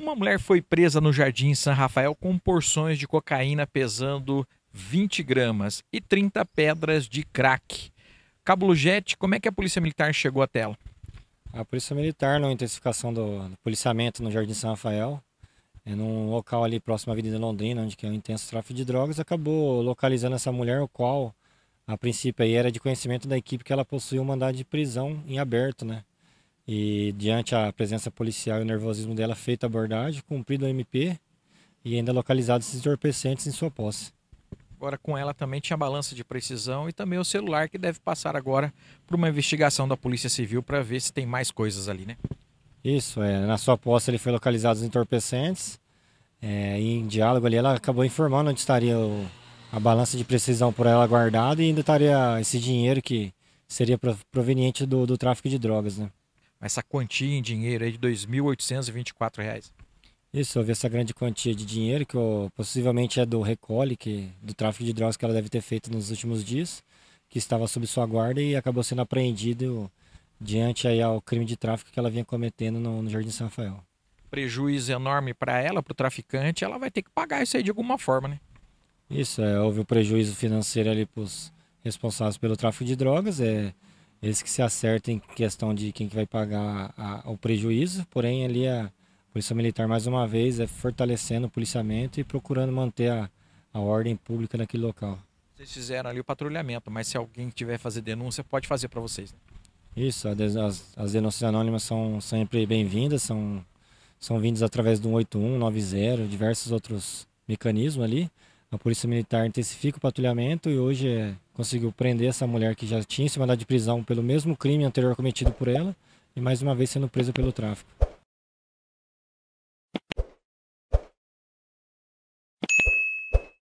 Uma mulher foi presa no Jardim São Rafael com porções de cocaína pesando 20 gramas e 30 pedras de crack. Cabulujete, como é que a Polícia Militar chegou até ela? A Polícia Militar, na intensificação do, do policiamento no Jardim São Rafael, é num local ali próximo à Avenida Londrina, onde é um intenso tráfico de drogas, acabou localizando essa mulher, o qual, a princípio, aí era de conhecimento da equipe que ela possuía um mandado de prisão em aberto, né? E diante a presença policial e o nervosismo dela, feita a abordagem, cumprido o MP e ainda localizado esses entorpecentes em sua posse. Agora com ela também tinha a balança de precisão e também o celular que deve passar agora para uma investigação da Polícia Civil para ver se tem mais coisas ali, né? Isso, é. Na sua posse ele foi localizado os entorpecentes. É, em diálogo ali ela acabou informando onde estaria o, a balança de precisão por ela guardada e ainda estaria esse dinheiro que seria proveniente do, do tráfico de drogas, né? essa quantia em dinheiro aí de R$ 2.824. Isso, houve essa grande quantia de dinheiro que possivelmente é do recolhe, que, do tráfico de drogas que ela deve ter feito nos últimos dias, que estava sob sua guarda e acabou sendo apreendido diante aí ao crime de tráfico que ela vinha cometendo no, no Jardim São Rafael. Prejuízo enorme para ela, para o traficante, ela vai ter que pagar isso aí de alguma forma, né? Isso, é, houve o um prejuízo financeiro ali para os responsáveis pelo tráfico de drogas, é eles que se acertem em questão de quem que vai pagar a, o prejuízo, porém ali a Polícia Militar, mais uma vez, é fortalecendo o policiamento e procurando manter a, a ordem pública naquele local. Vocês fizeram ali o patrulhamento, mas se alguém tiver fazer denúncia, pode fazer para vocês. Né? Isso, as, as, denúncias anônimas são sempre bem-vindas, são, são vindas através do 8190, 90, diversos outros mecanismos ali. A Polícia Militar intensifica o patrulhamento e hoje é, conseguiu prender essa mulher que já tinha se mandado de prisão pelo mesmo crime anterior cometido por ela e mais uma vez sendo presa pelo tráfico.